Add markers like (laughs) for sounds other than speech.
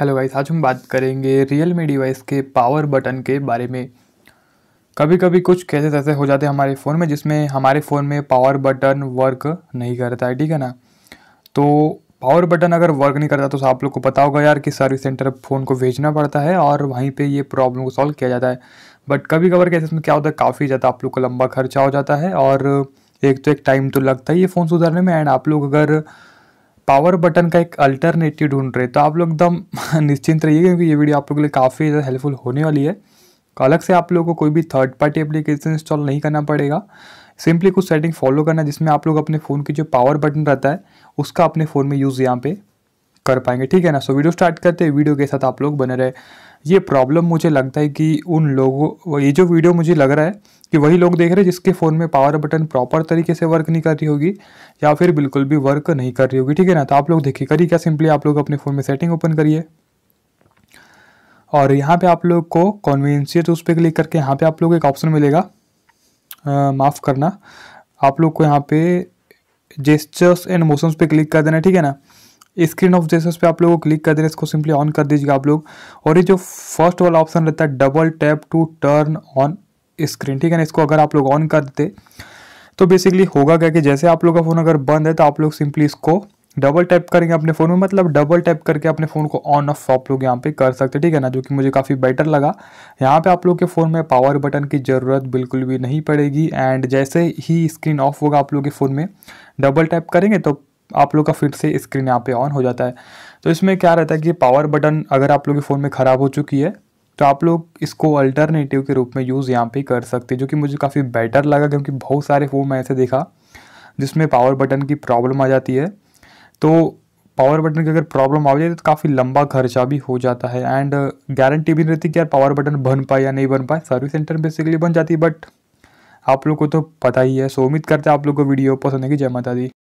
hello guys आज हम बात करेंगे रियल मी डिवाइस के पावर बटन के बारे में कभी कभी कुछ कैसे ऐसे हो जाते हैं हमारे फ़ोन में जिसमें हमारे फ़ोन में पावर बटन वर्क नहीं करता है ठीक है ना तो पावर बटन अगर वर्क नहीं करता तो आप लोग को पता होगा यार कि सर्विस सेंटर फ़ोन को भेजना पड़ता है और वहीं पर ये प्रॉब्लम को सॉल्व किया जाता है बट कभी कभार कैसे इसमें क्या होता है काफ़ी ज़्यादा आप लोग को लंबा खर्चा हो जाता है और एक तो एक टाइम तो लगता ही है फ़ोन सुधारने में एंड आप लोग अगर पावर बटन का एक अल्टरनेटिव ढूंढ रहे तो आप लोग एकदम (laughs) निश्चिंत रहिए क्योंकि ये वीडियो आप लोगों के लिए काफ़ी ज़्यादा हेल्पफुल होने वाली है अलग से आप लोगों को कोई भी थर्ड पार्टी एप्लीकेशन इंस्टॉल नहीं करना पड़ेगा सिंपली कुछ सेटिंग फॉलो करना जिसमें आप लोग अपने फ़ोन की जो पावर बटन रहता है उसका अपने फ़ोन में यूज़ यहाँ पे कर पाएंगे ठीक है ना सो वीडियो स्टार्ट करते हैं वीडियो के साथ आप लोग बने रहे ये प्रॉब्लम मुझे लगता है कि उन लोगों ये जो वीडियो मुझे लग रहा है कि वही लोग देख रहे हैं जिसके फ़ोन में पावर बटन प्रॉपर तरीके से वर्क नहीं कर रही होगी या फिर बिल्कुल भी वर्क नहीं कर रही होगी ठीक है ना तो आप लोग देखिए करिए क्या सिंपली आप लोग अपने फ़ोन में सेटिंग ओपन करिए और यहाँ पे आप लोग को कॉन्वीनियंसियत उस पर क्लिक करके यहाँ पे आप लोग एक ऑप्शन मिलेगा माफ़ करना आप लोग को यहाँ पे जेस्चर्स एंड मोशंस पे क्लिक कर देना ठीक है ना स्क्रीन ऑफ जैसे उस पर आप लोगों को क्लिक कर देना इसको सिंपली ऑन कर दीजिएगा आप लोग और ये जो फर्स्ट वाला ऑप्शन रहता है double tap to turn on screen ठीक है ना इसको अगर आप लोग ऑन कर देते तो बेसिकली होगा क्या कि जैसे आप लोग का फ़ोन अगर बंद है तो आप लोग सिंपली इसको डबल टैप करेंगे अपने फ़ोन में मतलब डबल टैप करके अपने फ़ोन को ऑन ऑफ आप लोग यहाँ पे कर सकते ठीक है ना जो कि मुझे काफ़ी बेटर लगा यहाँ पे आप लोग के फ़ोन में पावर बटन की ज़रूरत बिल्कुल भी नहीं पड़ेगी एंड जैसे ही स्क्रीन ऑफ होगा आप लोग के फ़ोन में डबल टैप करेंगे तो आप लोग का फिर से स्क्रीन यहाँ पे ऑन हो जाता है तो इसमें क्या रहता है कि पावर बटन अगर आप लोग के फ़ोन में ख़राब हो चुकी है तो आप लोग इसको अल्टरनेटिव के रूप में यूज़ यहाँ पे कर सकते हैं जो कि मुझे काफ़ी बेटर लगा क्योंकि बहुत सारे फ़ोन मैं ऐसे देखा जिसमें पावर बटन की प्रॉब्लम आ जाती है तो पावर बटन की अगर प्रॉब्लम आ जाए तो काफ़ी लंबा खर्चा भी हो जाता है एंड गारंटी भी नहीं रहती कि यार पावर बटन बन पाए या नहीं बन पाए सर्विस सेंटर बेसिकली बन जाती है बट आप लोग को तो पता ही है सो उम्मीद करते हैं आप लोग को वीडियो पसंद है कि जय माता दी